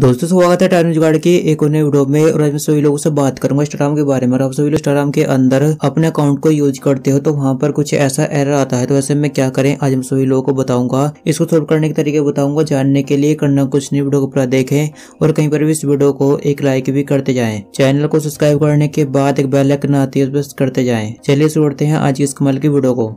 दोस्तों स्वागत है टाइम जुगाड़ के एक नए वीडियो में और आज मैं सभी लोगों से बात करूंगा इंस्टाग्राम के बारे में आप सभी लोग इंस्टाग्राम के अंदर अपने अकाउंट को यूज करते हो तो वहां पर कुछ ऐसा एरर आता है तो वैसे मैं क्या करें आज मैं सभी लोगों को बताऊंगा इसको सोल्व करने के तरीके बताऊंगा जानने के लिए करना कुछ नहीं वीडियो को पूरा देखें और कहीं पर भी इस वीडियो को एक लाइक भी करते जाए चैनल को सब्सक्राइब करने के बाद एक बेलाइकन आती है उस पर करते जाए चलिए शुरू करते हैं आज इस कमल की वीडियो को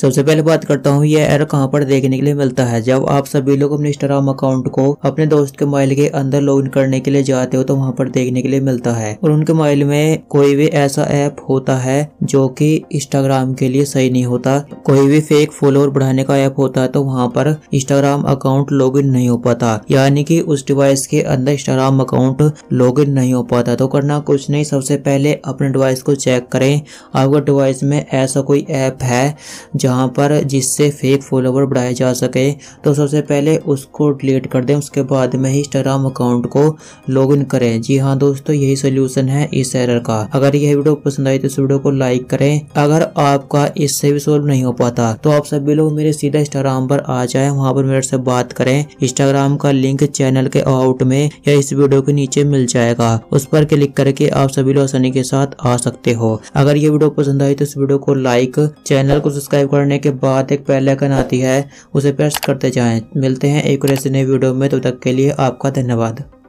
सबसे पहले बात करता हूँ ये एरर कहाँ पर देखने के लिए मिलता है जब आप सभी लोग अपने इंस्टाग्राम अकाउंट को अपने दोस्त के मोबाइल के अंदर लॉग करने के लिए जाते हो तो वहाँ पर देखने के लिए मिलता है और उनके मोबाइल में कोई भी ऐसा ऐप होता है जो कि इंस्टाग्राम के लिए सही नहीं होता कोई भी फेक फॉलोअर बढ़ाने का ऐप होता है तो वहाँ पर इंस्टाग्राम अकाउंट लॉग नहीं हो पाता यानी की उस डिवाइस के अंदर इंस्टाग्राम अकाउंट लॉग नहीं हो पाता तो करना कुछ नहीं सबसे पहले अपने डिवाइस को चेक करें आपका डिवाइस में ऐसा कोई ऐप है जहाँ पर जिससे फेक फॉलोवर बढ़ाए जा सके तो सबसे पहले उसको डिलीट कर दें उसके बाद में ही इंस्टाग्राम अकाउंट को इन करें जी हाँ दोस्तों यही सोल्यूशन है इस एरर का अगर यह वीडियो पसंद आई तो इस वीडियो को लाइक करें अगर आपका इससे भी सोल्व नहीं हो पाता तो आप सभी लोग मेरे सीधा इंस्टाग्राम पर आ जाए वहाँ पर मेरे से बात करें इंस्टाग्राम का लिंक चैनल के आउट में या इस वीडियो के नीचे मिल जाएगा उस पर क्लिक करके आप सभी लोग आसानी के साथ आ सकते हो अगर ये वीडियो पसंद आई तो इस वीडियो को लाइक चैनल को सब्सक्राइब करने के बाद एक पहले आइकन आती है उसे प्रेस करते जाएं मिलते हैं एक नए वीडियो में तब तो तक के लिए आपका धन्यवाद